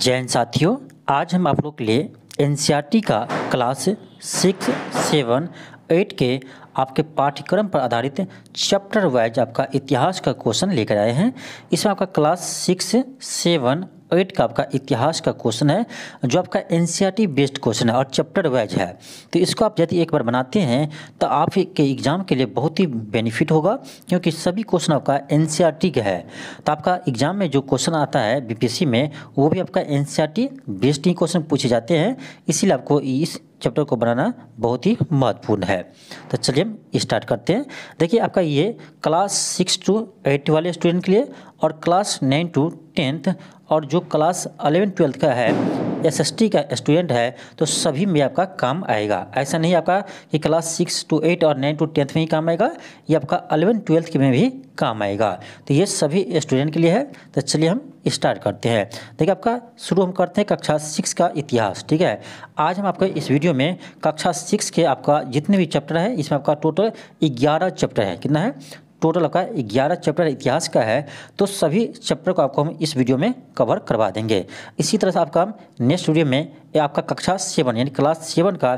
जैन साथियों आज हम आप लोग के लिए एन का क्लास सिक्स सेवन एट के आपके पाठ्यक्रम पर आधारित चैप्टर वाइज आपका इतिहास का क्वेश्चन लेकर आए हैं इसमें आपका क्लास सिक्स सेवन एट का आपका इतिहास का क्वेश्चन है जो आपका एन बेस्ड क्वेश्चन है और चैप्टर वाइज है तो इसको आप यदि एक बार बनाते हैं तो आपके एग्ज़ाम के लिए बहुत ही बेनिफिट होगा क्योंकि सभी क्वेश्चन आपका एन e का है तो आपका एग्ज़ाम में जो क्वेश्चन आता है बी में वो भी आपका एन बेस्ड e ही क्वेश्चन पूछे जाते हैं इसीलिए आपको इस चैप्टर को बनाना बहुत ही महत्वपूर्ण है तो चलिए हम स्टार्ट करते हैं देखिए आपका ये क्लास सिक्स टू एट वाले स्टूडेंट के लिए और क्लास नाइन टू टेंथ और जो क्लास अलेवन ट्वेल्थ का है एस एस टी का स्टूडेंट है तो सभी में आपका काम आएगा ऐसा नहीं आपका कि क्लास सिक्स टू एट और नाइन टू टेंथ में ही काम आएगा ये आपका अलेवन ट्वेल्थ में भी काम आएगा तो ये सभी स्टूडेंट के लिए है तो चलिए हम स्टार्ट करते हैं देखिए आपका शुरू हम करते हैं कक्षा सिक्स का इतिहास ठीक है आज हम आपका इस वीडियो में कक्षा सिक्स के आपका जितने भी चैप्टर है इसमें आपका टोटल ग्यारह चैप्टर है कितना है टोटल आपका ग्यारह चैप्टर इतिहास का है तो सभी चैप्टर को आपको हम इस वीडियो में कवर करवा देंगे इसी तरह से आपका नेक्स्ट वीडियो में आपका कक्षा सेवन यानी क्लास सेवन का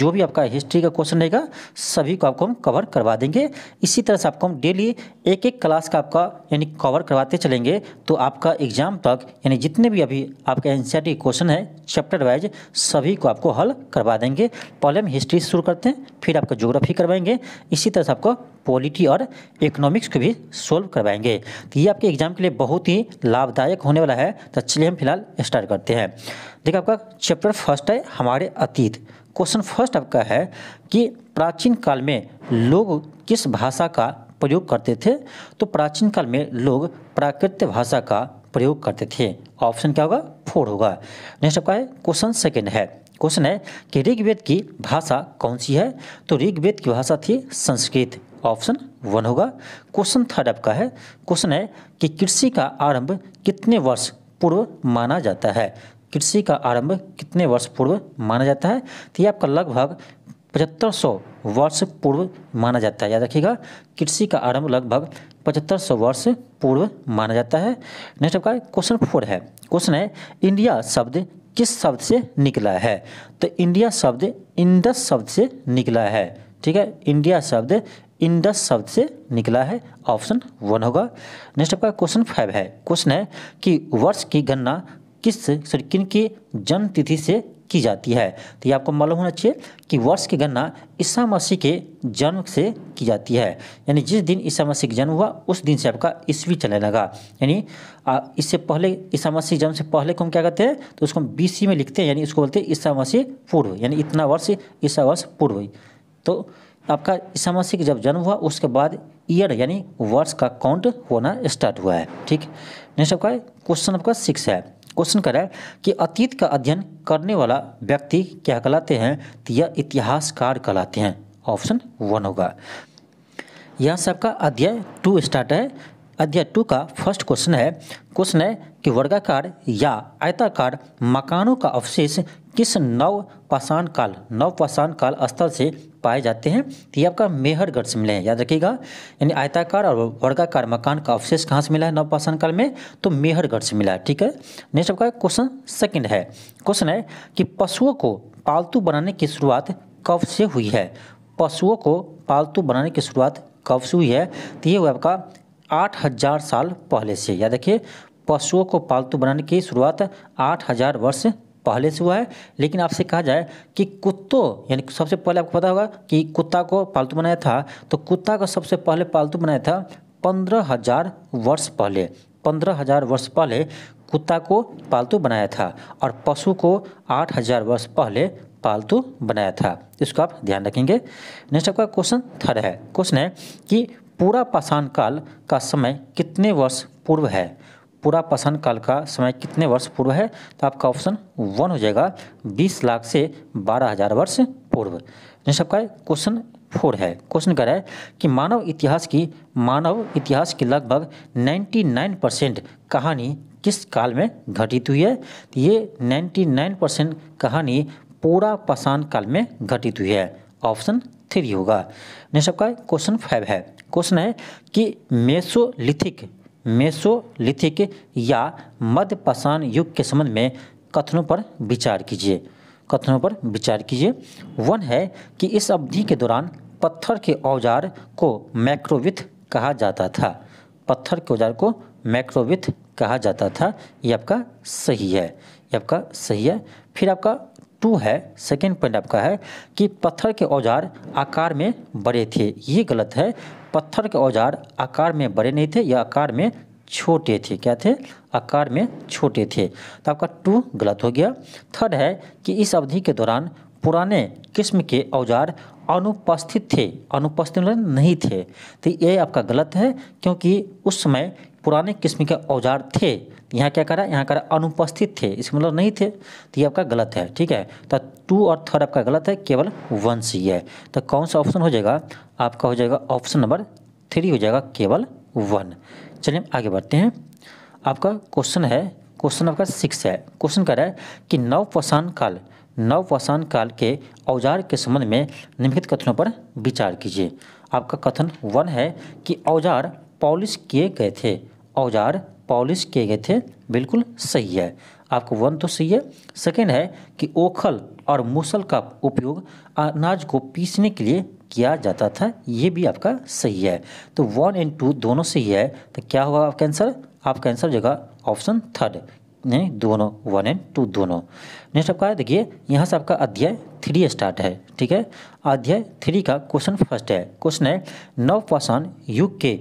जो भी आपका हिस्ट्री का क्वेश्चन रहेगा सभी को आपको हम कवर करवा देंगे इसी तरह से आपको हम डेली एक एक क्लास का आपका यानी कवर करवाते चलेंगे तो आपका एग्जाम तक यानी जितने भी अभी आपके एन क्वेश्चन है चैप्टर वाइज सभी को आपको हल करवा देंगे पहले हम हिस्ट्री शुरू करते हैं फिर आपका जोग्राफी करवाएंगे इसी तरह से आपको पॉलिटी और इकोनॉमिक्स को भी सोल्व करवाएंगे तो ये आपके एग्जाम के लिए बहुत ही लाभदायक होने वाला है तो चलिए हम फिलहाल स्टार्ट करते हैं देखिए आपका चैप्टर फर्स्ट है हमारे अतीत क्वेश्चन फर्स्ट आपका है कि प्राचीन काल में लोग किस भाषा का प्रयोग करते थे तो प्राचीन काल में लोग प्राकृतिक भाषा का प्रयोग करते थे ऑप्शन क्या होगा फोर होगा नेक्स्ट आपका है क्वेश्चन सेकेंड है क्वेश्चन है कि ऋग्वेद की भाषा कौन सी है तो ऋग्वेद की भाषा थी संस्कृत ऑप्शन वन होगा क्वेश्चन थर्ड आपका है क्वेश्चन है कि कृषि का आरंभ कितने वर्ष पूर्व माना जाता है कृषि का आरंभ कितने वर्ष पूर्व माना जाता है तो ये आपका लगभग पचहत्तर वर्ष पूर्व माना जाता है याद रखिएगा कृषि का आरंभ लगभग पचहत्तर वर्ष पूर्व माना जाता है नेक्स्ट आपका क्वेश्चन फोर है क्वेश्चन है इंडिया शब्द किस शब्द से निकला है तो इंडिया शब्द इंडस शब्द से निकला है ठीक है इंडिया शब्द इंडस शब्द से निकला है ऑप्शन वन होगा नेक्स्ट आपका क्वेश्चन फाइव है क्वेश्चन है कि वर्ष की गणना किस सॉरी किन की जन्म तिथि से की जाती है तो ये आपको मालूम होना चाहिए कि वर्ष की गणना ईसा मसीह के जन्म से की जाती है यानी जिस दिन ईसा मसीह का जन्म हुआ उस दिन से आपका ईस्वी चलने लगा यानी इससे पहले ईसा मसीह जन्म से पहले को हम क्या कहते हैं तो उसको हम बीसी में लिखते हैं यानी उसको बोलते हैं ईसा मसीह पूर्व यानी इतना वर्ष ईसा वर्ष पूर्व तो आपका ईसा मसीह का जब जन्म हुआ उसके बाद ईयर यानी वर्ष का काउंट होना स्टार्ट हुआ है ठीक नेक्स्ट आपका क्वेश्चन आपका सिक्स है क्वेश्चन करा है कि अतीत का अध्ययन करने वाला व्यक्ति क्या कहलाते हैं तो यह इतिहासकार कहलाते हैं ऑप्शन वन होगा यहाँ सबका अध्याय टू स्टार्ट है अध्याय टू का फर्स्ट क्वेश्चन है क्वेश्चन है कि वर्गाकार या आयताकार मकानों का अवशेष किस नव पाषाण काल नव पाषाण काल स्थल से पाए जाते हैं तो ये आपका मेहरगढ़ से मिले हैं याद रखिएगा यानी आयताकार और वर्गाकार मकान का अवशेष कहाँ से मिला है नवपाषाण काल में तो मेहरगढ़ से मिला है ठीक है नेक्स्ट आपका क्वेश्चन सेकेंड है क्वेश्चन है कि पशुओं को पालतू बनाने की शुरुआत कब से हुई है पशुओं को पालतू बनाने की शुरुआत कब से हुई है तो ये हुआ आपका आठ हज़ार साल पहले से याद रखिए पशुओं को पालतू बनाने की शुरुआत आठ हज़ार वर्ष पहले से हुआ है लेकिन आपसे कहा जाए कि कुत्तों यानी सबसे पहले आपको पता होगा कि कुत्ता को पालतू बनाया था तो कुत्ता को सबसे पहले पालतू बनाया था पंद्रह हज़ार वर्ष पहले पंद्रह हज़ार वर्ष पहले कुत्ता को पालतू बनाया था और पशु को आठ हज़ार वर्ष पहले पालतू बनाया था इसको आप ध्यान रखेंगे नेक्स्ट आपका क्वेश्चन थर्ड है क्वेश्चन है कि पूरा पाषाण काल का समय कितने वर्ष पूर्व है पूरा पसंद काल का समय कितने वर्ष पूर्व है तो आपका ऑप्शन वन हो जाएगा बीस लाख से बारह हजार वर्ष पूर्व जो सबका क्वेश्चन फोर है क्वेश्चन कह रहा है कि मानव इतिहास की मानव इतिहास की लगभग 99 परसेंट कहानी किस काल में घटित हुई है तो ये 99 परसेंट कहानी पूरा पसान काल में घटित हुई है ऑप्शन थ्री होगा नेक्स्ट आपका क्वेश्चन फाइव है क्वेश्चन है कि मेसोलिथिक मेसोलिथिक या मध्य पाषाण युग के संबंध में कथनों पर विचार कीजिए कथनों पर विचार कीजिए वन है कि इस अवधि के दौरान पत्थर के औजार को मैक्रोविथ कहा जाता था पत्थर के औजार को मैक्रोविथ कहा जाता था ये आपका सही है ये आपका सही है फिर आपका टू है सेकेंड पॉइंट आपका है कि पत्थर के औजार आकार में बड़े थे ये गलत है पत्थर के औजार आकार में बड़े नहीं थे या आकार में छोटे थे क्या थे आकार में छोटे थे तो आपका टू गलत हो गया थर्ड है कि इस अवधि के दौरान पुराने किस्म के औजार अनुपस्थित थे अनुपस्थित मतलब नहीं थे तो ये आपका गलत है क्योंकि उस समय पुराने किस्म के औजार थे यहाँ क्या करा यहाँ करा अनुपस्थित थे इसका मतलब नहीं थे तो ये आपका गलत है ठीक है तो टू और थर्ड आपका गलत है केवल वन सी है तो कौन सा ऑप्शन हो जाएगा आपका हो जाएगा ऑप्शन नंबर थ्री हो जाएगा केवल वन चलिए आगे बढ़ते हैं आपका क्वेश्चन है क्वेश्चन आपका सिक्स है क्वेश्चन कह रहा है कि नवपषाण काल नवपषाण काल के औजार के संबंध में निम्नलिखित कथनों पर विचार कीजिए आपका कथन वन है कि औजार पॉलिश किए गए थे औजार पॉलिश किए गए थे बिल्कुल सही है आपको वन तो सही है सेकेंड है कि ओखल और मूसल का उपयोग अनाज को पीसने के लिए किया जाता था ये भी आपका सही है तो वन एंड टू दोनों सही है तो क्या होगा आपका आंसर आपका आंसर जगह ऑप्शन थर्ड नहीं दोनों वन एंड टू दोनों नेक्स्ट आपका देखिए यहाँ से आपका अध्याय थ्री स्टार्ट है ठीक है अध्याय थ्री का क्वेश्चन फर्स्ट है क्वेश्चन है नवपाषाण युग के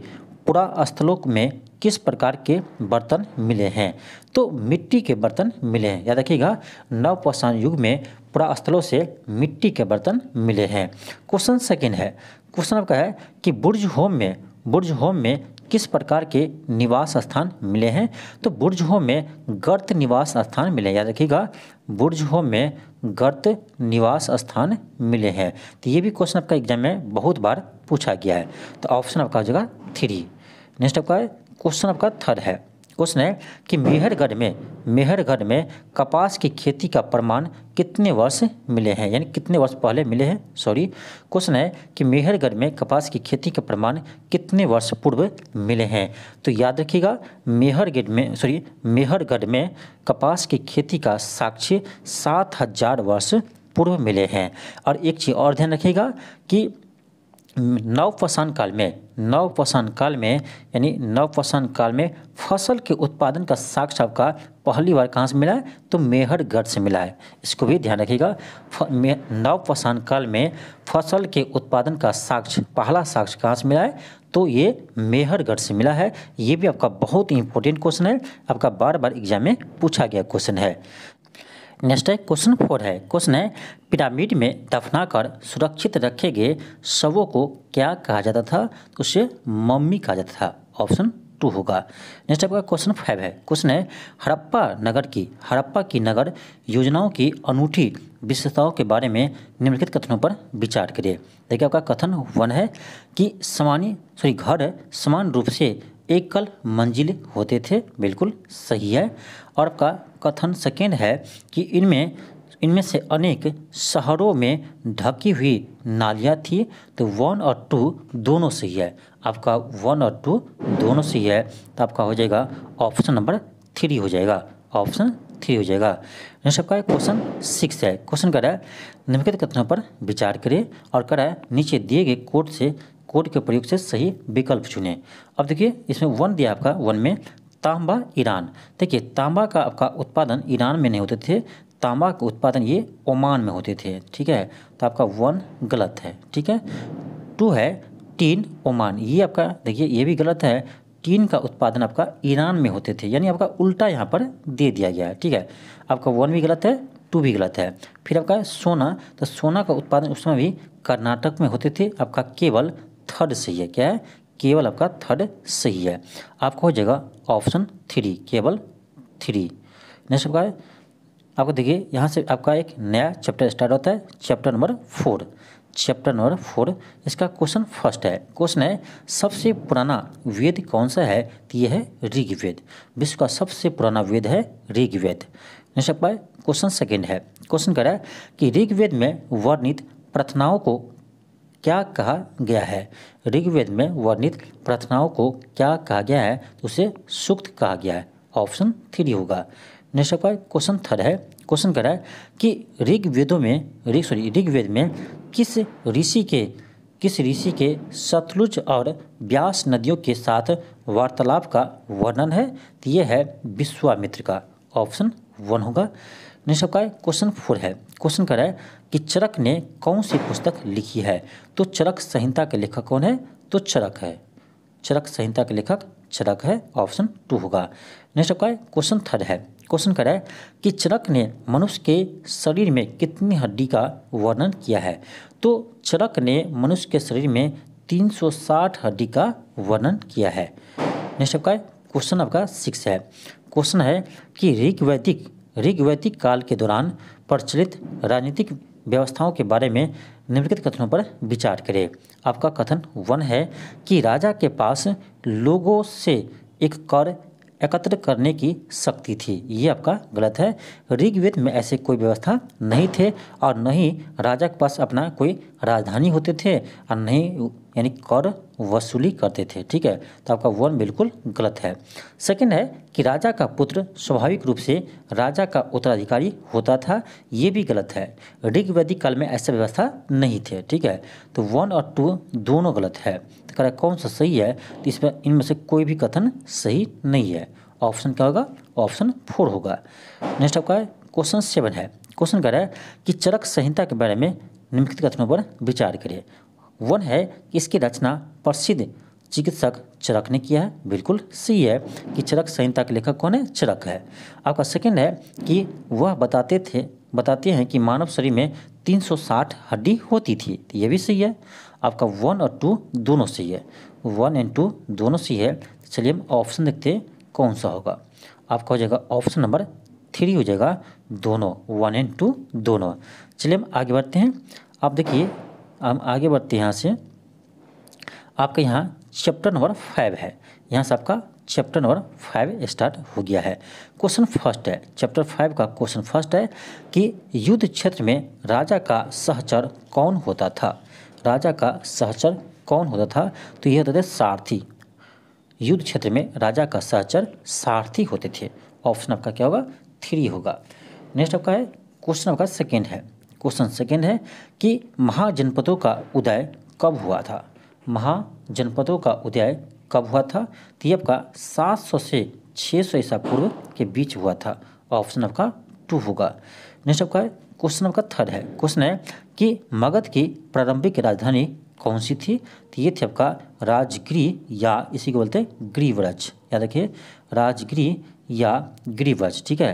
पुरा स्थलों में किस प्रकार के बर्तन मिले हैं तो मिट्टी के बर्तन मिले हैं याद रखिएगा नवपाषाण युग में पुरास्थलों से मिट्टी के बर्तन मिले हैं क्वेश्चन सेकेंड है क्वेश्चन आपका है कि बुर्ज होम में बुर्ज होम में किस प्रकार के निवास स्थान मिले हैं तो बुर्ज होम में गर्त निवास स्थान मिले याद रखिएगा बुर्ज होम में गर्त निवास स्थान मिले हैं तो ये भी क्वेश्चन आपका एग्जाम में बहुत बार पूछा गया है तो ऑप्शन आपका हो जाएगा थ्री नेक्स्ट आपका है क्वेश्चन आपका थर्ड है क्वेश्चन है कि मेहरगढ़ में मेहरगढ़ में कपास की खेती का प्रमाण कितने वर्ष मिले हैं यानी कितने वर्ष पहले मिले हैं सॉरी क्वेश्चन है कि मेहरगढ़ में कपास की खेती का प्रमाण कितने वर्ष पूर्व मिले हैं तो याद रखिएगा मेहरगढ़ में सॉरी मेहरगढ़ में कपास की खेती का साक्ष्य सात हजार वर्ष पूर्व मिले हैं और एक चीज़ और ध्यान रखिएगा कि नवपषाण काल में नवपषाण काल में यानी नवपषाण काल में फसल के उत्पादन का साक्षात का पहली बार कहाँ से मिला है तो मेहरगढ़ से मिला है इसको भी ध्यान रखिएगा नवपषाण काल में फसल के उत्पादन का साक्ष्य पहला साक्ष्य कहाँ से मिला है तो ये मेहरगढ़ से मिला है ये भी आपका बहुत इंपॉर्टेंट क्वेश्चन है आपका बार बार एग्जाम में पूछा गया क्वेश्चन है नेक्स्ट है क्वेश्चन फोर है क्वेश्चन है पिरामिड में दफनाकर सुरक्षित रखे गए शवों को क्या कहा जाता था तो उसे मम्मी कहा जाता था ऑप्शन टू होगा नेक्स्ट आपका क्वेश्चन फाइव है क्वेश्चन है हड़प्पा नगर की हड़प्पा की नगर योजनाओं की अनूठी विशेषताओं के बारे में निम्नलिखित कथनों पर विचार करिए देखिए आपका कथन वन है कि समानी सॉरी घर समान रूप से एकल मंजिल होते थे बिल्कुल सही है और आपका कथन सेकेंड है कि इनमें इनमें से अनेक शहरों में ढकी हुई नालियाँ थी तो वन और टू दोनों सही है आपका वन और टू दोनों सही है तो आपका हो जाएगा ऑप्शन नंबर थ्री हो जाएगा ऑप्शन थ्री हो जाएगा नेक्स्ट आपका क्वेश्चन सिक्स है क्वेश्चन कह रहा है निम्नलिखित कथनों पर विचार करें और कह रहा है नीचे दिए गए कोर्ट से कोड के प्रयोग से सही विकल्प चुनें अब देखिए इसमें वन दिया आपका वन में तांबा ईरान देखिए तांबा का आपका उत्पादन ईरान में नहीं होते थे तांबा का उत्पादन ये ओमान में होते थे ठीक है तो आपका वन गलत है ठीक है टू है टीन ओमान ये आपका देखिए ये भी गलत है टीन का उत्पादन आपका ईरान में होते थे यानी आपका उल्टा यहाँ पर दे दिया गया है ठीक है आपका वन भी गलत है टू भी गलत है फिर आपका सोना तो सोना का उत्पादन उस समय भी कर्नाटक में होते थे आपका केवल थर्ड सही है क्या है केवल आपका थर्ड सही है आपको हो जाएगा ऑप्शन थ्री केवल थ्री नेक्स्ट आपका आपको देखिए यहाँ से आपका एक नया चैप्टर स्टार्ट होता है chapter number four chapter number four इसका क्वेश्चन फर्स्ट है क्वेश्चन है सबसे पुराना वेद कौन सा है तो यह है ऋग्वेद विश्व का सबसे पुराना वेद है ऋग्वेद नेक्स्ट आपका क्वेश्चन सेकेंड है क्वेश्चन कह रहा है कि ऋग्वेद में वर्णित प्रार्थनाओं को क्या कहा गया है ऋग्वेद में वर्णित प्रार्थनाओं को क्या कहा गया है तो उसे सूक्त कहा गया है ऑप्शन थ्री होगा नेक्स्ट क्वेश्चन थर्ड है क्वेश्चन रहा है कि ऋग्वेदों में ऋग सॉरी ऋग्वेद में किस ऋषि के किस ऋषि के सतलुज और व्यास नदियों के साथ वार्तालाप का वर्णन है तो यह है विश्वामित्र का ऑप्शन वन होगा नेक्स्ट क्वेश्चन फोर है क्वेश्चन करा है कि चरक ने कौन सी पुस्तक लिखी है तो चरक संहिता के लेखक कौन है तो चरक है चरक संहिता के लेखक चरक है ऑप्शन टू होगा नेक्स्ट आपका क्वेश्चन थर्ड है क्वेश्चन करा है कि चरक ने मनुष्य के शरीर में कितनी हड्डी का वर्णन किया है तो चरक ने मनुष्य के शरीर में 360 हड्डी का वर्णन किया है नेक्स्ट आपका क्वेश्चन आपका सिक्स है क्वेश्चन है कि ऋग्वैदिक ऋग्वैदिक काल के दौरान प्रचलित राजनीतिक व्यवस्थाओं के बारे में निम्नलिखित कथनों पर विचार करें आपका कथन वन है कि राजा के पास लोगों से एक कर एकत्र करने की शक्ति थी ये आपका गलत है ऋग्वेद में ऐसे कोई व्यवस्था नहीं थे और न ही राजा के पास अपना कोई राजधानी होते थे और न ही यानी कर वसूली करते थे ठीक है तो आपका वन बिल्कुल गलत है सेकंड है कि राजा का पुत्र स्वाभाविक रूप से राजा का उत्तराधिकारी होता था ये भी गलत है ऋग वैदिक काल में ऐसा व्यवस्था नहीं थे ठीक है तो वन और टू दोनों गलत है तो कह कौन सा सही है तो इसमें इनमें से कोई भी कथन सही नहीं है ऑप्शन क्या होगा ऑप्शन फोर होगा नेक्स्ट आपका क्वेश्चन सेवन है क्वेश्चन कह रहा है कि चरक संहिता के बारे में निम्नलिखित कथनों पर विचार करें वन है कि इसकी रचना प्रसिद्ध चिकित्सक चरक ने किया है बिल्कुल सही है कि चरक संहिता के लेखक कौन है चरक है आपका सेकंड है कि वह बताते थे बताते हैं कि मानव शरीर में 360 हड्डी होती थी तो ये भी सही है आपका वन और टू दोनों सही है वन एंड टू दोनों सही है चलिए हम ऑप्शन देखते हैं कौन सा होगा आपका हो जाएगा ऑप्शन नंबर थ्री हो जाएगा दोनों वन एंड टू दोनों चलिए हम आगे बढ़ते हैं आप देखिए हम आगे बढ़ते हैं यहाँ से आपका यहाँ चैप्टर नंबर फाइव है यहाँ से आपका चैप्टर नंबर फाइव स्टार्ट हो गया है क्वेश्चन फर्स्ट है चैप्टर फाइव का क्वेश्चन फर्स्ट है कि युद्ध क्षेत्र में राजा का सहचर कौन होता था राजा का सहचर कौन होता था तो यह होते थे सारथी युद्ध क्षेत्र में राजा का सहचर सारथी होते थे ऑप्शन आपका क्या होगा थ्री होगा नेक्स्ट आपका है क्वेश्चन आपका सेकेंड है क्वेश्चन सेकेंड है कि महाजनपदों का उदय कब हुआ था महाजनपदों का उदय कब हुआ था तो ये आपका 700 से 600 सौ ईसा पूर्व के बीच हुआ था ऑप्शन आपका टू होगा नेक्स्ट आपका क्वेश्चन आपका थर्ड है क्वेश्चन है कि मगध की प्रारंभिक राजधानी कौन सी थी तो ये थी आपका राजगृह या इसी को बोलते हैं गृहव्रज याद रखिए राजगृह या गृहव्रज ठीक है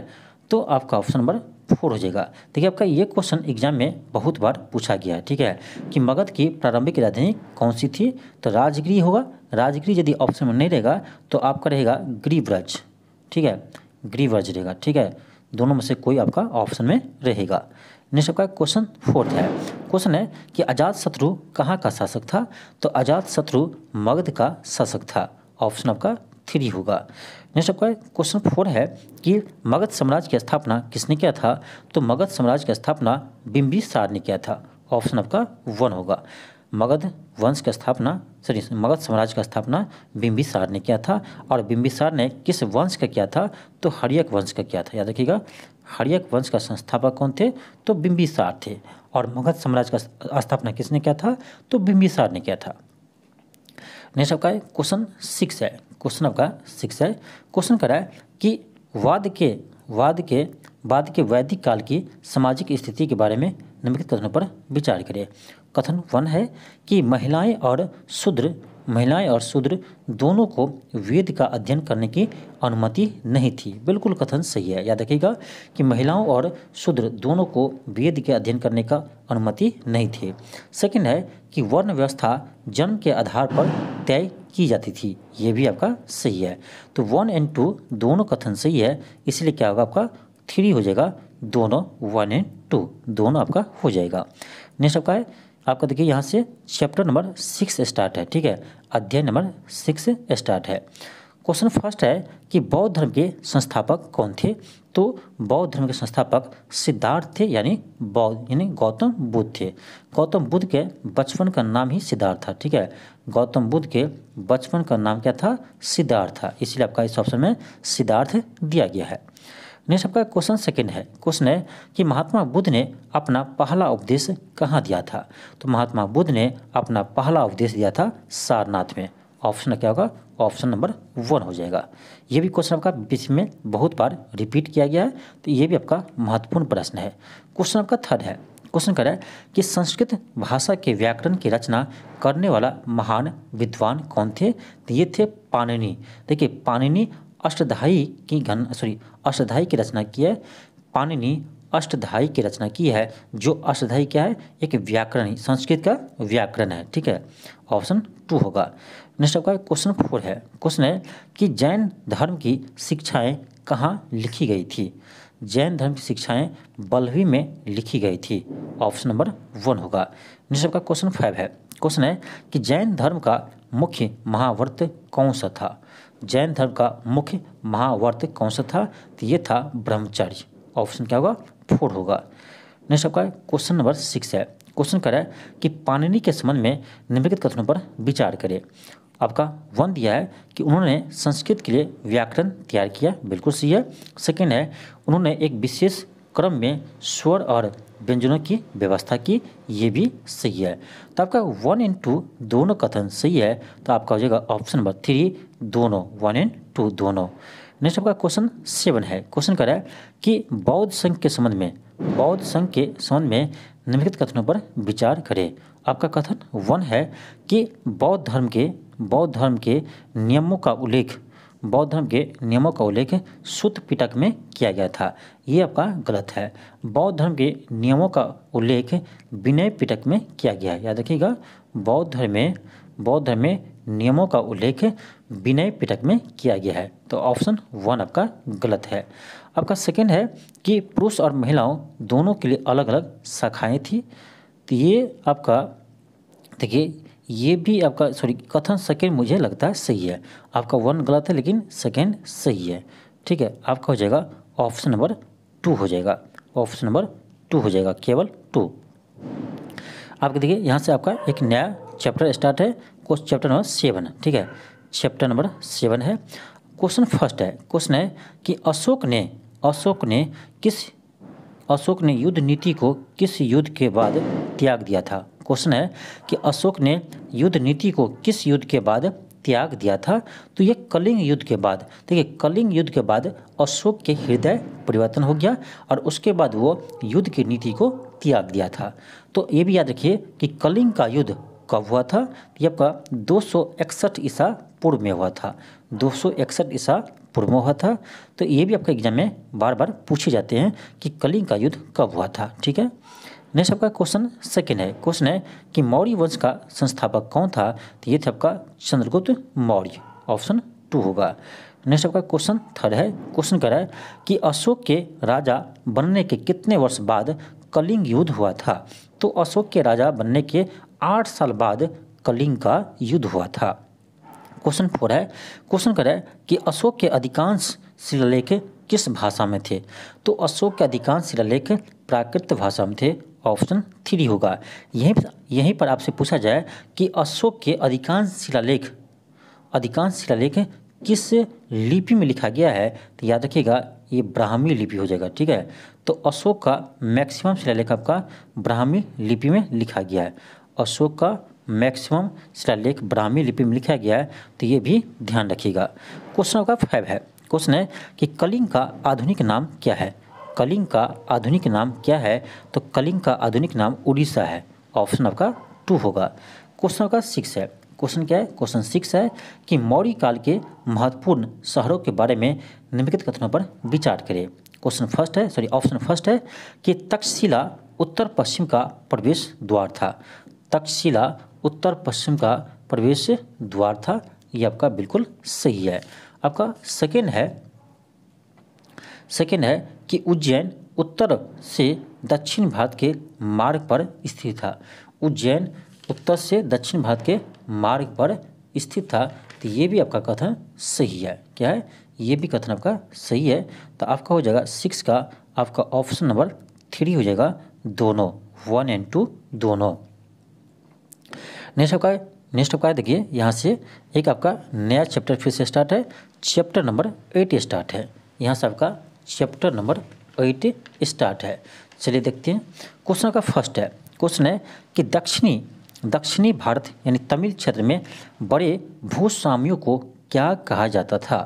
तो आपका ऑप्शन नंबर फोर हो जाएगा देखिए आपका ये क्वेश्चन एग्जाम में बहुत बार पूछा गया है ठीक है कि मगध की प्रारंभिक राजधानी कौन सी थी तो राजगिरी होगा राजगिरी यदि ऑप्शन में नहीं रहेगा तो आपका रहेगा ग्रीव्रज ठीक है ग्रीव्रज रहेगा ठीक है दोनों में से कोई आपका ऑप्शन में रहेगा नेक्स्ट आपका क्वेश्चन फोर्थ है क्वेश्चन है कि आजाद शत्रु कहाँ का शासक था तो आजाद शत्रु मगध का शासक था ऑप्शन आपका थ्री होगा नेक्स्ट आपका क्वेश्चन फोर है कि मगध साम्राज्य की स्थापना किसने किया था तो मगध साम्राज्य की स्थापना बिम्बिसार ने किया था ऑप्शन आपका वन होगा मगध वंश की स्थापना सॉरी मगध साम्राज्य का स्थापना बिम्बिसार ने किया था और बिम्बिसार ने किस वंश का किया था तो हरियक वंश का किया था याद रखिएगा हरियक वंश का संस्थापक कौन थे तो बिम्बिसार थे और मगध साम्राज्य का स्थापना किसने किया था तो बिम्बिसार ने किया था नेक्स्ट आपका है क्वेश्चन सिक्स है क्वेश्चन आपका सिक्स है क्वेश्चन रहा है कि वाद के वाद के बाद के वैदिक काल की सामाजिक स्थिति के बारे में निम्नलिखित कथनों पर विचार करें कथन वन है कि महिलाएं और शूद्र महिलाएं और शूद्र दोनों को वेद का अध्ययन करने की अनुमति नहीं थी बिल्कुल कथन सही है याद रखिएगा कि महिलाओं और शूद्र दोनों को वेद के अध्ययन करने का अनुमति नहीं थी सेकंड है कि वर्ण व्यवस्था जन्म के आधार पर तय की जाती थी ये भी आपका सही है तो वन एंड टू दोनों कथन सही है इसलिए क्या होगा आपका थ्री हो जाएगा दोनों वन एंड टू दोनों आपका हो जाएगा नेक्स्ट आपका है आपका देखिए यहाँ से चैप्टर नंबर सिक्स स्टार्ट है ठीक है अध्याय नंबर सिक्स स्टार्ट है क्वेश्चन फर्स्ट है कि बौद्ध धर्म के संस्थापक कौन थे तो बौद्ध धर्म के संस्थापक सिद्धार्थ थे यानी बौद्ध यानी गौतम बुद्ध थे गौतम बुद्ध के बचपन का नाम ही सिद्धार्थ था ठीक है गौतम बुद्ध के बचपन का नाम क्या था सिद्धार्थ था इसलिए आपका इस ऑप्शन में सिद्धार्थ दिया गया है नेक्स्ट आपका क्वेश्चन सेकंड है क्वेश्चन है कि महात्मा बुद्ध ने अपना पहला उपदेश कहाँ दिया था तो महात्मा बुद्ध ने अपना पहला उपदेश दिया था सारनाथ में ऑप्शन क्या होगा ऑप्शन नंबर वन हो जाएगा ये भी क्वेश्चन आपका बीच में बहुत बार रिपीट किया गया है तो ये भी आपका महत्वपूर्ण प्रश्न है क्वेश्चन आपका थर्ड है क्वेश्चन कह रहा है कि संस्कृत भाषा के व्याकरण की रचना करने वाला महान विद्वान कौन थे तो ये थे पाणिनि देखिए पाणिनि अष्टधाई की घन सॉरी अष्टधाई की रचना की है पाणिनि अष्टधाई की रचना की है जो अष्टधाई क्या है एक व्याकरण संस्कृत का व्याकरण है ठीक है ऑप्शन टू होगा नेक्स्ट आपका क्वेश्चन फोर है क्वेश्चन है कि जैन धर्म की शिक्षाएं कहाँ लिखी गई थी जैन धर्म की शिक्षाएं बल्हवी में लिखी गई थी ऑप्शन नंबर वन होगा नेक्स्ट आपका क्वेश्चन फाइव है क्वेश्चन है कि जैन धर्म का मुख्य महाव्रत कौन सा था जैन धर्म का मुख्य महाव्रत कौन सा था तो ये था ब्रह्मचर्य ऑप्शन क्या होगा फोर होगा नेक्स्ट आपका क्वेश्चन नंबर सिक्स है क्वेश्चन कह है कि पाणिनि के संबंध में निम्नलिखित कथनों पर विचार करें आपका वन दिया है कि उन्होंने संस्कृत के लिए व्याकरण तैयार किया बिल्कुल सही है सेकेंड है उन्होंने एक विशेष क्रम में स्वर और व्यंजनों की व्यवस्था की ये भी सही है तो आपका वन इन टू दोनों कथन सही है तो आपका हो जाएगा ऑप्शन नंबर थ्री दोनों वन इन टू दोनों नेक्स्ट आपका क्वेश्चन सेवन है क्वेश्चन कह रहा है कि बौद्ध संघ के संबंध में बौद्ध संघ के संबंध में निम्नलिखित कथनों पर विचार करें आपका कथन वन है कि बौद्ध धर्म के बौद्ध धर्म के नियमों का उल्लेख बौद्ध धर्म के नियमों का उल्लेख सुत पिटक में किया गया था ये आपका गलत है बौद्ध धर्म के नियमों का उल्लेख विनय पिटक में किया गया है याद रखिएगा बौद्ध धर्म में बौद्ध धर्म में नियमों का उल्लेख विनय पिटक में किया गया है तो ऑप्शन वन आपका गलत है आपका सेकंड है कि पुरुष और महिलाओं दोनों के लिए अलग अलग शाखाएँ थी तो ये आपका देखिए ये भी आपका सॉरी कथन सेकेंड मुझे लगता है सही है आपका वन गलत है लेकिन सेकेंड सही है ठीक है आपका हो जाएगा ऑप्शन नंबर टू हो जाएगा ऑप्शन नंबर टू हो जाएगा केवल टू आपके देखिए यहाँ से आपका एक नया चैप्टर स्टार्ट है क्वेश्चन चैप्टर नंबर सेवन ठीक है चैप्टर नंबर सेवन है क्वेश्चन फर्स्ट है क्वेश्चन है कि अशोक ने अशोक ने किस अशोक ने युद्ध नीति को किस युद्ध के बाद त्याग दिया था क्वेश्चन है कि अशोक ने युद्ध नीति को किस युद्ध के बाद त्याग दिया था तो ये कलिंग युद्ध के बाद देखिए कलिंग युद्ध के बाद अशोक के हृदय परिवर्तन हो गया और उसके बाद वो युद्ध की नीति को त्याग दिया था तो ये भी याद रखिए कि कलिंग का युद्ध कब हुआ था ये आपका दो ईसा पूर्व में हुआ था दो ईसा पूर्व में हुआ था तो ये भी आपका एग्जाम में बार बार पूछे जाते हैं कि कलिंग का युद्ध कब हुआ था ठीक है नेक्स्ट आपका क्वेश्चन सेकेंड है क्वेश्चन है कि मौर्य वंश का संस्थापक कौन था तो ये थे आपका चंद्रगुप्त मौर्य ऑप्शन टू होगा नेक्स्ट आपका क्वेश्चन थर्ड है क्वेश्चन कह रहा है कि अशोक के राजा बनने के कितने वर्ष बाद कलिंग युद्ध हुआ था तो अशोक के राजा बनने के आठ साल बाद कलिंग का युद्ध हुआ था क्वेश्चन फोर है क्वेश्चन कह रहा है कि अशोक के अधिकांश शिलालेख किस भाषा में थे तो अशोक के अधिकांश शिलालेख प्राकृत भाषा में थे ऑप्शन थ्री होगा यहीं यहीं पर आपसे पूछा जाए कि अशोक के अधिकांश शिलालेख अधिकांश शिलालेख किस लिपि में लिखा गया है तो याद रखिएगा ये ब्राह्मी लिपि हो जाएगा ठीक है तो अशोक का मैक्सिमम शिलालेख आपका ब्राह्मी लिपि में लिखा गया है अशोक का मैक्सिमम शिलालेख ब्राह्मी लिपि में लिखा गया है तो ये भी ध्यान रखिएगा क्वेश्चन आपका फाइव है क्वेश्चन है कि कलिंग का आधुनिक नाम क्या है कलिंग का आधुनिक नाम क्या है तो कलिंग का आधुनिक नाम उड़ीसा है ऑप्शन आपका टू होगा क्वेश्चन आपका सिक्स है क्वेश्चन क्या है क्वेश्चन सिक्स है कि मौर्य काल के महत्वपूर्ण शहरों के बारे में निम्नलिखित कथनों पर विचार करें क्वेश्चन फर्स्ट है सॉरी ऑप्शन फर्स्ट है कि तक्षशिला उत्तर पश्चिम का प्रवेश द्वार था तक्षशिला उत्तर पश्चिम का प्रवेश द्वार था ये आपका बिल्कुल सही है आपका सेकेंड है सेकेंड है कि उज्जैन उत्तर से दक्षिण भारत के मार्ग पर स्थित था उज्जैन उत्तर से दक्षिण भारत के मार्ग पर स्थित था तो ये भी आपका कथन सही है क्या है ये भी कथन आपका सही है तो आपका हो जाएगा सिक्स का आपका ऑप्शन नंबर थ्री हो जाएगा दोनों वन एंड टू दोनों नेक्स्ट आपका नेक्स्ट आपका देखिए यहाँ से एक आपका नया चैप्टर फिर से स्टार्ट है चैप्टर नंबर एट स्टार्ट है यहाँ से आपका चैप्टर नंबर एट स्टार्ट है चलिए देखते हैं क्वेश्चन का फर्स्ट है क्वेश्चन है कि दक्षिणी दक्षिणी भारत यानी तमिल क्षेत्र में बड़े भूस्वामियों को क्या कहा जाता था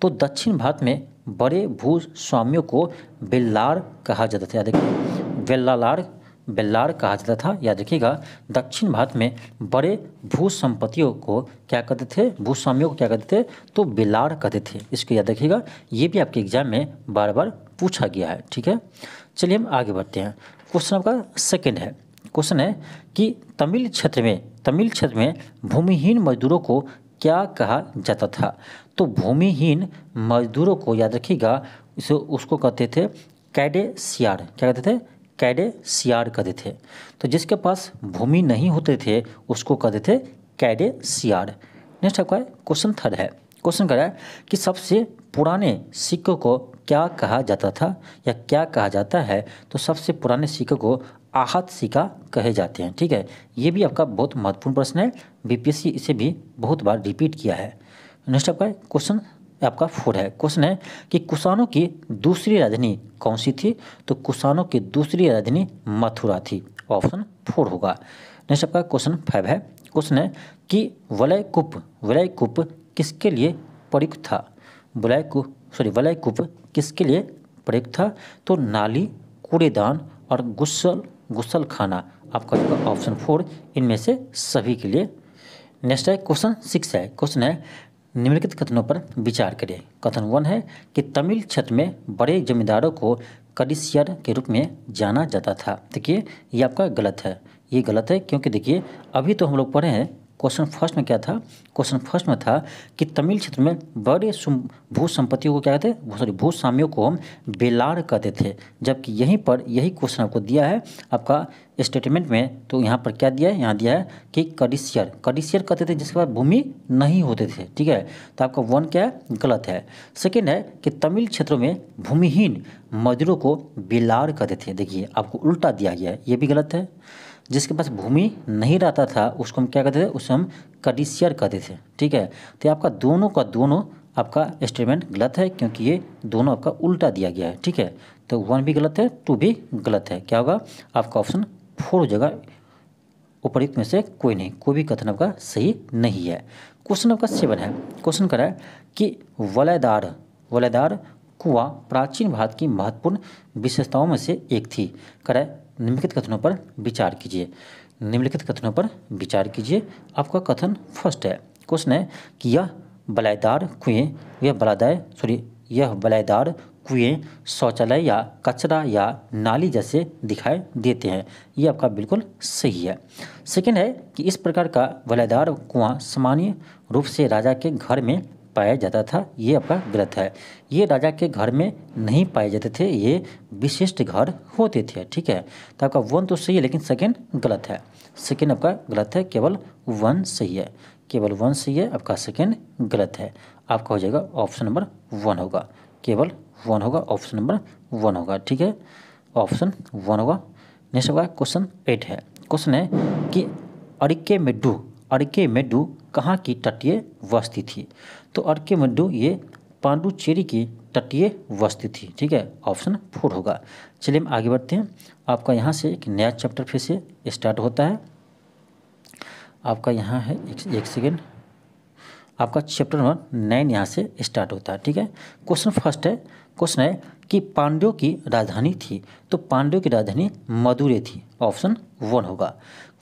तो दक्षिण भारत में बड़े भूस्वामियों को बेल्लार कहा जाता था देखिए बेल्लालार बेल्लार कहा जाता था याद रखिएगा दक्षिण भारत में बड़े भू संपत्तियों को क्या कहते थे भूस्वामियों को क्या कहते थे तो बेल्लार कहते थे इसको याद रखिएगा ये भी आपके एग्जाम में बार बार पूछा गया है ठीक है चलिए हम आगे बढ़ते हैं क्वेश्चन आपका सेकेंड है क्वेश्चन है कि तमिल क्षेत्र में तमिल क्षेत्र में भूमिहीन मजदूरों को क्या कहा जाता था तो भूमिहीन मजदूरों को याद रखिएगा इसे उसको कहते थे कैडेसियार क्या कहते थे कैडे सियार कहते थे तो जिसके पास भूमि नहीं होते थे उसको कहते थे कैडे सियार नेक्स्ट आपका क्वेश्चन थर्ड है क्वेश्चन कह रहा है कि सबसे पुराने सिक्कों को क्या कहा जाता था या क्या कहा जाता है तो सबसे पुराने सिक्कों को आहत सिक्का कहे जाते हैं ठीक है ये भी आपका बहुत महत्वपूर्ण प्रश्न है बीपीएससी इसे भी बहुत बार रिपीट किया है नेक्स्ट आपका क्वेश्चन आपका फोर है क्वेश्चन है कि कुसानों की दूसरी राजधानी कौन सी थी तो कुसानों की दूसरी राजधानी मथुरा थी ऑप्शन फोर होगा नेक्स्ट आपका क्वेश्चन फाइव है क्वेश्चन है कि वलयकूप वलयकूप किसके लिए प्रयुक्त था कु सॉरी कुप किसके लिए प्रयुक्त था तो नाली कूड़ेदान और गुस्सल गुस्सल खाना आपका ऑप्शन फोर इनमें से सभी के लिए नेक्स्ट है क्वेश्चन सिक्स है क्वेश्चन है निम्नलिखित कथनों पर विचार करें कथन वन है कि तमिल क्षेत्र में बड़े जमींदारों को कडिसियर के रूप में जाना जाता था देखिए ये आपका गलत है ये गलत है क्योंकि देखिए अभी तो हम लोग पढ़े हैं क्वेश्चन फर्स्ट में क्या था क्वेश्चन फर्स्ट में था कि तमिल क्षेत्र में बड़े भू संपत्तियों को क्या कहते हैं सॉरी भू स्वामियों को हम बेलार कहते थे जबकि यहीं पर यही क्वेश्चन आपको दिया है आपका स्टेटमेंट में तो यहाँ पर क्या दिया है यहाँ दिया है कि कडिसियर कडिशियर कहते थे जिसके बाद भूमि नहीं होते थे ठीक है तो आपका वन क्या है गलत है सेकेंड है कि तमिल क्षेत्रों में भूमिहीन मजदूरों को बेलार कहते थे देखिए आपको उल्टा दिया गया है ये भी गलत है जिसके पास भूमि नहीं रहता था उसको हम क्या कहते थे उसको हम कडिशियर कहते थे ठीक है तो आपका दोनों का दोनों आपका स्टेटमेंट गलत है क्योंकि ये दोनों आपका उल्टा दिया गया है ठीक है तो वन भी गलत है टू भी गलत है क्या होगा आपका ऑप्शन फोर हो जाएगा उपरुक्त में से कोई नहीं कोई भी कथन आपका सही नहीं है क्वेश्चन आपका सेवन है क्वेश्चन करा है कि वलयदार वलयदार कुआ प्राचीन भारत की महत्वपूर्ण विशेषताओं में से एक थी करा निम्नलिखित कथनों पर विचार कीजिए निम्नलिखित कथनों पर विचार कीजिए आपका कथन फर्स्ट है क्वेश्चन है कि यह बलायदार कुएँ यह बलादाय सॉरी यह बलायदार कुएँ शौचालय या कचरा या नाली जैसे दिखाई देते हैं ये आपका बिल्कुल सही है सेकंड है कि इस प्रकार का वलयदार कुआं सामान्य रूप से राजा के घर में पाया जाता था ये आपका ग्रंथ है ये राजा के घर में नहीं पाए जाते थे ये विशिष्ट घर होते थे ठीक है तो आपका वन तो सही है लेकिन सेकेंड गलत है सेकेंड आपका गलत है केवल वन सही है केवल वन सही है आपका सेकेंड गलत है आपका हो जाएगा ऑप्शन नंबर वन होगा केवल वन होगा ऑप्शन नंबर वन होगा ठीक है ऑप्शन वन होगा नेक्स्ट होगा क्वेश्चन एट है क्वेश्चन है कि अड़के डू अड़के डू कहाँ की तटीय बस्ती थी तो अर्केमड्डू ये पांडुचेरी की तटीय वस्ती थी ठीक है ऑप्शन फोर होगा चलिए हम आगे बढ़ते हैं आपका यहाँ से एक नया चैप्टर फिर से स्टार्ट होता है आपका यहाँ है एक, एक सेकेंड आपका चैप्टर नंबर नाइन यहाँ से स्टार्ट होता है ठीक है क्वेश्चन फर्स्ट है क्वेश्चन है कि पांड्यों की राजधानी थी तो पांड्यों की राजधानी मदुरे थी ऑप्शन वन होगा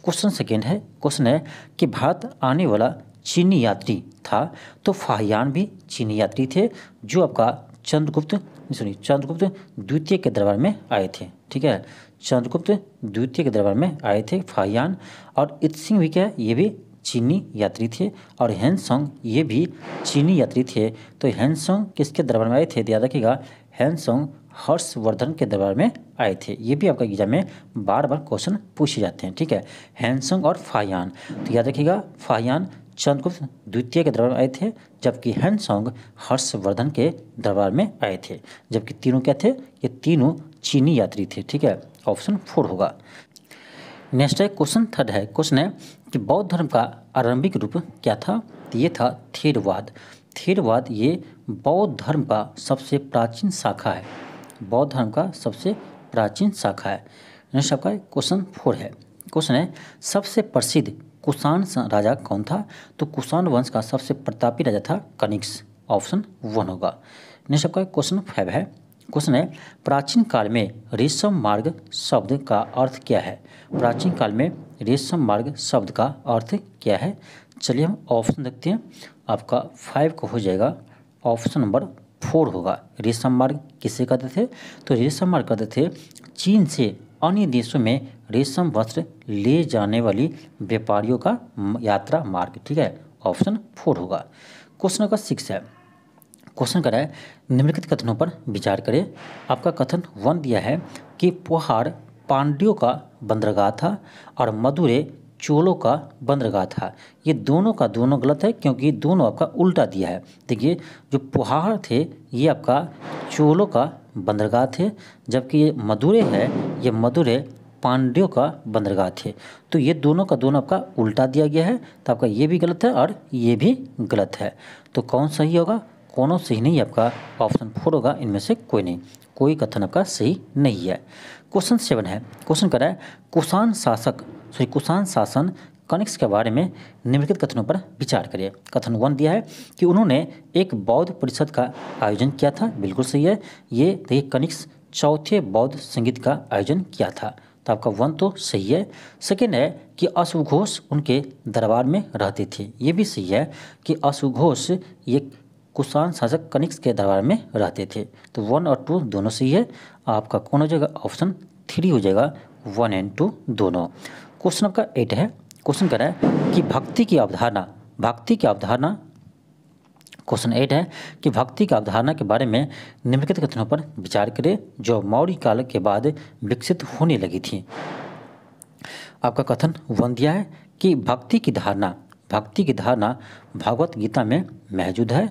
क्वेश्चन सेकेंड है क्वेश्चन है कि भारत आने वाला चीनी यात्री था तो फाहयान भी चीनी यात्री थे जो आपका चंद्रगुप्त सुनिए चंद्रगुप्त द्वितीय के दरबार में आए थे ठीक है चंद्रगुप्त द्वितीय के दरबार में आए थे फाहयान और इत सिंह भी क्या है ये भी चीनी यात्री थे और हैंसोंग ये भी चीनी यात्री थे तो हैंसोंग किसके दरबार में आए थे याद रखिएगा हैंसोंग हर्षवर्धन के दरबार में आए थे ये भी आपका एग्जाम में बार बार क्वेश्चन पूछे जाते हैं ठीक है हैंसोंग और फाहयान तो याद रखिएगा फाहयान चंद्रगुप्त द्वितीय के दरबार में आए थे जबकि हैंडसोंग हर्षवर्धन के दरबार में आए थे जबकि तीनों क्या थे ये तीनों चीनी यात्री थे ठीक है ऑप्शन फोर होगा नेक्स्ट है क्वेश्चन थर्ड है क्वेश्चन है कि बौद्ध धर्म का आरंभिक रूप क्या था तो ये था थेरवाद थेरवाद ये बौद्ध धर्म का सबसे प्राचीन शाखा है बौद्ध धर्म का सबसे प्राचीन शाखा है नेक्स्ट आपका क्वेश्चन फोर है क्वेश्चन है सबसे प्रसिद्ध कुषाण राजा कौन था तो कुषाण वंश का सबसे प्रतापी राजा था कनिक्स ऑप्शन वन होगा नेक्स्ट आपका क्वेश्चन फाइव है क्वेश्चन है प्राचीन काल में रेशम मार्ग शब्द का अर्थ क्या है प्राचीन काल में रेशम मार्ग शब्द का अर्थ क्या है चलिए हम ऑप्शन देखते हैं आपका फाइव का हो जाएगा ऑप्शन नंबर फोर होगा रेशम मार्ग किसे कहते थे तो रेशम मार्ग कहते थे चीन से अन्य देशों में रेशम वस्त्र ले जाने वाली व्यापारियों का यात्रा मार्ग ठीक है ऑप्शन फोर होगा क्वेश्चन नंबर सिक्स है क्वेश्चन कराए निम्नलिखित कथनों पर विचार करें आपका कथन वन दिया है कि पोहार पांड्यों का बंदरगाह था और मदुरे चोलों का बंदरगाह था ये दोनों का दोनों गलत है क्योंकि दोनों आपका उल्टा दिया है देखिए जो पोहार थे ये आपका चोलों का बंदरगाह थे जबकि ये मदुरे है ये मदुरे पांड्यों का बंदरगाह थे तो ये दोनों का दोनों आपका उल्टा दिया गया है तो आपका ये भी गलत है और ये भी गलत है तो कौन सही होगा कौनों सही नहीं आपका ऑप्शन फोर होगा इनमें से कोई नहीं कोई कथन आपका सही नहीं है क्वेश्चन सेवन है क्वेश्चन रहा है कुषाण शासक सॉरी कुषाण शासन कनिक्स के बारे में निम्नलिखित कथनों पर विचार करिए कथन वन दिया है कि उन्होंने एक बौद्ध परिषद का आयोजन किया था बिल्कुल सही है ये देखिए कनिक्स चौथे बौद्ध संगीत का आयोजन किया था तो आपका वन तो सही है सेकेंड है कि अश्वघोष उनके दरबार में रहते थे ये भी सही है कि अश्वघोष ये कुशान शासक कनिक्स के दरबार में रहते थे तो वन और टू दोनों सही है आपका कौन हो जाएगा ऑप्शन थ्री हो जाएगा वन एंड टू दोनों क्वेश्चन आपका एट है क्वेश्चन कह रहे हैं कि भक्ति की अवधारणा भक्ति की अवधारणा क्वेश्चन एट है कि भक्ति की अवधारणा के बारे में निम्नलिखित कथनों पर विचार करें जो मौर्य काल के बाद विकसित होने लगी थी आपका कथन वन दिया है कि भक्ति की धारणा भक्ति की धारणा भगवत गीता में महजूद है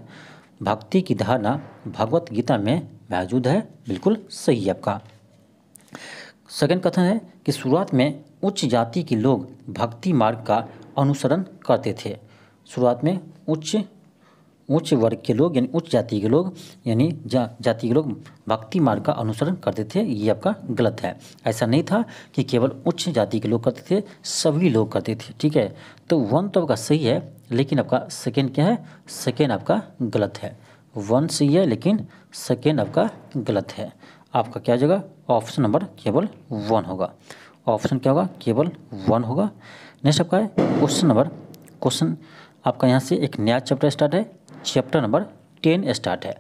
भक्ति की धारणा भगवत गीता में महजूद है बिल्कुल सही है आपका सेकंड कथन है कि शुरुआत में उच्च जाति के लोग भक्ति मार्ग का अनुसरण करते थे शुरुआत में उच्च उच्च वर्ग के लोग यानी उच्च जाति के लोग यानी जा, जाति के लोग भक्ति मार्ग का अनुसरण करते थे ये आपका गलत है ऐसा नहीं था कि केवल उच्च जाति के लोग करते थे सभी लोग करते थे ठीक है तो वन तो आपका सही है लेकिन आपका सेकेंड क्या है सेकेंड आपका गलत है वन सही है लेकिन सेकेंड आपका गलत है आपका क्या जगह ऑप्शन नंबर केवल वन होगा ऑप्शन क्या होगा केवल वन होगा नेक्स्ट आपका है क्वेश्चन नंबर क्वेश्चन आपका यहाँ से एक नया चैप्टर स्टार्ट है चैप्टर नंबर टेन स्टार्ट है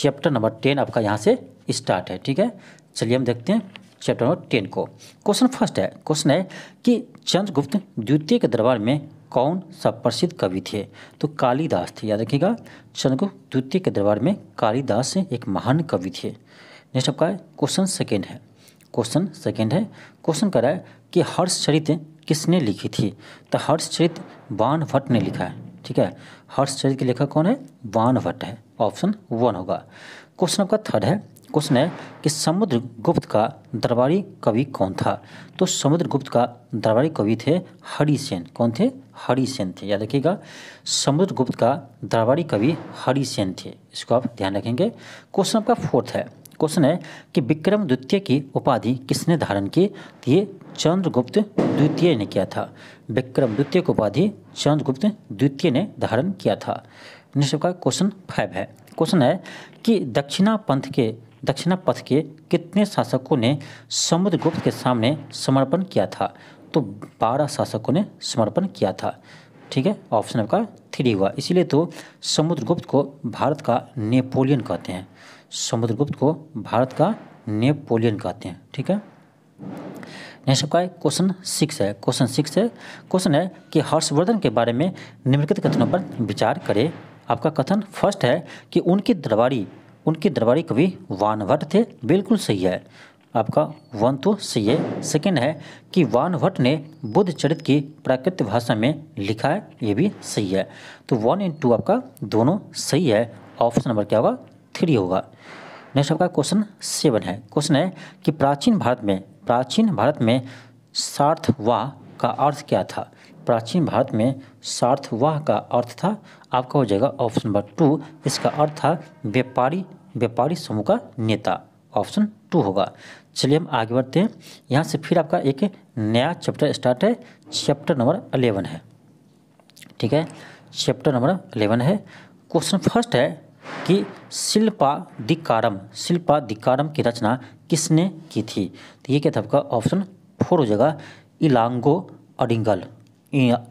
चैप्टर नंबर टेन आपका यहाँ से स्टार्ट है ठीक है चलिए हम देखते हैं चैप्टर नंबर टेन को क्वेश्चन फर्स्ट है क्वेश्चन है कि चंद्रगुप्त द्वितीय के दरबार में कौन सा प्रसिद्ध कवि थे तो कालिदास थे याद रखिएगा चंद्रगुप्त द्वितीय के दरबार में कालिदास एक महान कवि थे नेक्स्ट आपका क्वेश्चन सेकेंड है क्वेश्चन सेकंड है क्वेश्चन कह रहा है कि हर्षचरित किसने लिखी थी तो हर्ष चरित्र बाण भट्ट ने लिखा है ठीक है हर्षचरित के लेखक कौन है बाण भट्ट है ऑप्शन वन होगा क्वेश्चन आपका थर्ड है क्वेश्चन है कि समुद्र गुप्त का दरबारी कवि कौन था तो समुद्र गुप्त का दरबारी कवि थे हरिसेन कौन थे हरिसेन थे याद रखिएगा समुद्रगुप्त का दरबारी कवि हरिसेन थे इसको आप ध्यान रखेंगे क्वेश्चन आपका फोर्थ है क्वेश्चन है कि विक्रम द्वितीय की उपाधि किसने धारण की तो ये चंद्रगुप्त द्वितीय ने किया था विक्रम द्वितीय की उपाधि चंद्रगुप्त द्वितीय ने धारण किया था निश्चित का क्वेश्चन फाइव है क्वेश्चन है कि दक्षिणा पंथ के दक्षिणा पथ के कितने शासकों ने समुद्रगुप्त के सामने समर्पण किया था तो बारह शासकों ने समर्पण किया था ठीक है ऑप्शन आपका थ्री हुआ इसीलिए तो समुद्रगुप्त को भारत का नेपोलियन कहते हैं समुद्रगुप्त को भारत का नेपोलियन कहते हैं ठीक है नेक्स्ट आपका है क्वेश्चन सिक्स है क्वेश्चन सिक्स है क्वेश्चन है कि हर्षवर्धन के बारे में निम्नलिखित कथनों पर विचार करें आपका कथन फर्स्ट है कि उनकी दरबारी उनके दरबारी कवि वानवट थे बिल्कुल सही है आपका वन तो सही है सेकेंड है कि वानभट्ट ने बुद्ध चरित की प्राकृतिक भाषा में लिखा है ये भी सही है तो वन एंड टू आपका दोनों सही है ऑप्शन नंबर क्या होगा थ्री होगा नेक्स्ट आपका क्वेश्चन सेवन है क्वेश्चन है कि प्राचीन भारत में प्राचीन भारत में सार्थवाह का अर्थ क्या था प्राचीन भारत में सार्थवाह का अर्थ था आपका हो जाएगा ऑप्शन नंबर टू इसका अर्थ था व्यापारी व्यापारी समूह का नेता ऑप्शन टू होगा चलिए हम आगे बढ़ते हैं यहाँ से फिर आपका एक नया चैप्टर स्टार्ट है चैप्टर नंबर अलेवन है ठीक है चैप्टर नंबर अलेवन है क्वेश्चन फर्स्ट है कि शिल्पा दिकारम की रचना किसने की थी तो ये क्या था आपका ऑप्शन फोर हो जाएगा इलांगो अडिंगल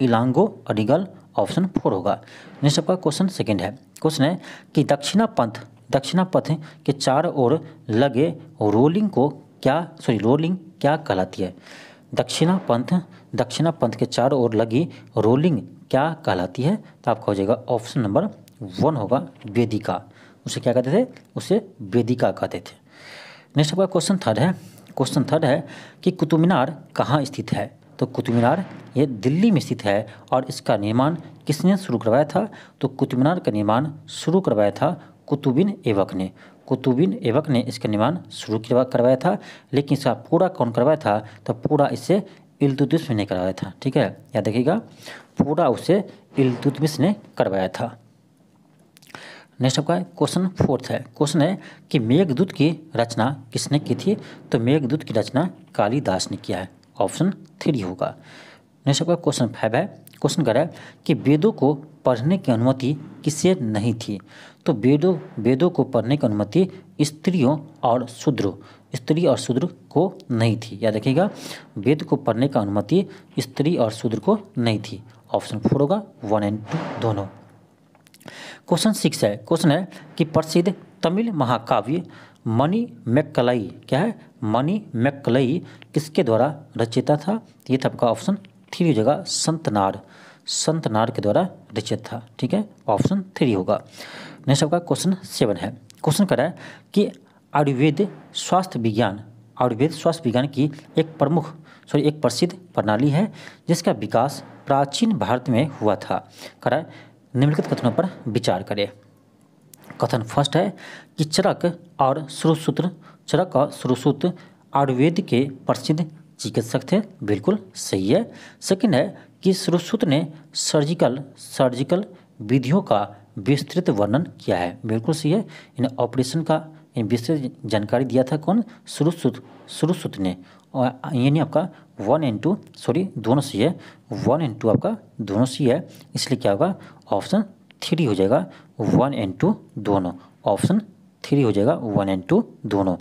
इलांगो अडिंगल ऑप्शन फोर होगा नेक्स्ट आपका क्वेश्चन सेकंड है क्वेश्चन है कि दक्षिणा पंथ दक्षिणा पथ के चार ओर लगे रोलिंग को क्या सॉरी रोलिंग क्या कहलाती है दक्षिणा पंथ दक्षिणा पंथ के चारों ओर लगी रोलिंग क्या कहलाती है तो आपका हो जाएगा ऑप्शन नंबर वन होगा वेदिका उसे क्या कहते थे उसे वेदिका कहते थे नेक्स्ट आपका क्वेश्चन थर्ड है क्वेश्चन थर्ड है कि कुतुब मीनार कहाँ स्थित है तो कुतुब मीनार ये दिल्ली में स्थित है और इसका निर्माण किसने शुरू करवाया था तो कुतुब मीनार का निर्माण शुरू करवाया था कुतुबिन एवक ने कुतुबिन एवक ने इसका निर्माण शुरू करवाया था लेकिन इसका पूरा कौन करवाया था तो पूरा इसे इल्तुतमिश ने करवाया था ठीक है याद देखिएगा पूरा उसे इल्तुतमिश ने करवाया था नेक्स्ट आपका क्वेश्चन फोर्थ है क्वेश्चन है कि मेघदूत की रचना किसने की थी तो मेघदूत की रचना कालीदास ने किया है ऑप्शन थ्री होगा नेक्स्ट आपका क्वेश्चन फाइव है क्वेश्चन कह रहा है कि वेदों को पढ़ने की अनुमति किसे नहीं थी तो वेदों वेदों को पढ़ने की अनुमति स्त्रियों और शूद्र स्त्री और शूद्र को नहीं थी याद रखिएगा वेद को पढ़ने का अनुमति स्त्री और शूद्र को नहीं थी ऑप्शन फोर होगा वन एंड टू दोनों क्वेश्चन सिक्स है क्वेश्चन है कि प्रसिद्ध तमिल महाकाव्य मनी मैकलई क्या है मनी मैकलई किसके द्वारा रचिता था ये था आपका ऑप्शन थ्री जगह संतनार संतनार के द्वारा रचित था ठीक है ऑप्शन थ्री होगा नेक्स्ट आपका क्वेश्चन सेवन है क्वेश्चन रहा है कि आयुर्वेद स्वास्थ्य विज्ञान आयुर्वेद स्वास्थ्य विज्ञान की एक प्रमुख सॉरी एक प्रसिद्ध प्रणाली है जिसका विकास प्राचीन भारत में हुआ था करा निम्नलिखित कथनों पर विचार करें कथन फर्स्ट है कि चरक और श्रुसूत्र चरक और श्रुसूत्र आयुर्वेद के प्रसिद्ध चिकित्सक थे बिल्कुल सही है सेकंड है कि श्रुसूत्र ने सर्जिकल सर्जिकल विधियों का विस्तृत वर्णन किया है बिल्कुल सही है इन ऑपरेशन का इन विस्तृत जानकारी दिया था कौन श्रुसूत्र श्रुसूत्र ने और यानी आपका वन टू सॉरी दोनों सी है वन टू आपका दोनों सी है इसलिए क्या होगा ऑप्शन थ्री हो जाएगा वन टू दोनों ऑप्शन थ्री हो जाएगा वन एंड टू दोनों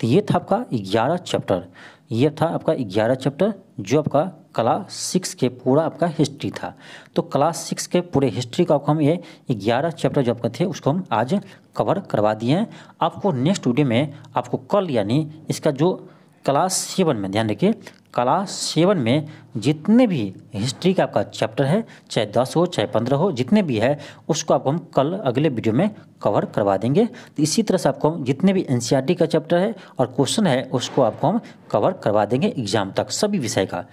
तो ये था आपका ग्यारह चैप्टर ये था आपका ग्यारह चैप्टर जो आपका क्लास सिक्स के पूरा आपका हिस्ट्री था तो क्लास सिक्स के पूरे हिस्ट्री का हम ये ग्यारह चैप्टर जो आपका थे उसको हम आज कवर करवा दिए हैं आपको नेक्स्ट वीडियो में आपको कल यानी इसका जो क्लास सेवन में ध्यान रखिए क्लास सेवन में जितने भी हिस्ट्री का आपका चैप्टर है चाहे दस हो चाहे पंद्रह हो जितने भी है उसको आपको हम कल अगले वीडियो में कवर करवा देंगे तो इसी तरह से आपको हम जितने भी एन e का चैप्टर है और क्वेश्चन है उसको आपको हम कवर करवा देंगे एग्जाम तक सभी विषय का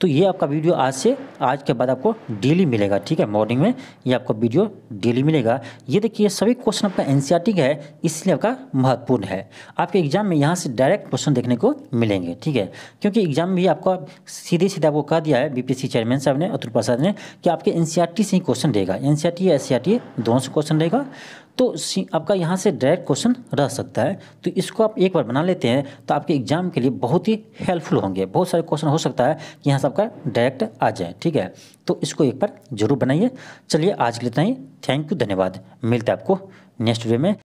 तो ये आपका वीडियो आज से आज के बाद आपको डेली मिलेगा ठीक है मॉर्निंग में ये आपको वीडियो डेली मिलेगा ये देखिए सभी क्वेश्चन आपका एन है इसलिए आपका महत्वपूर्ण है आपके एग्जाम में यहाँ से डायरेक्ट क्वेश्चन देखने को मिलेंगे ठीक है क्योंकि एग्जाम में भी आपको सीधे सीधे आपको कह दिया है बीपीएससी चेयरमैन साहब ने अतुल प्रसाद ने कि आपके एन से ही क्वेश्चन रहेगा एन सी या एस दोनों से क्वेश्चन रहेगा तो आपका यहाँ से डायरेक्ट क्वेश्चन रह सकता है तो इसको आप एक बार बना लेते हैं तो आपके एग्जाम के लिए बहुत ही हेल्पफुल होंगे बहुत सारे क्वेश्चन हो सकता है कि यहाँ से आपका डायरेक्ट आ जाए ठीक है तो इसको एक बार जरूर बनाइए चलिए आज के लिए इतना ही थैंक यू धन्यवाद मिलते हैं आपको नेक्स्ट वीडियो में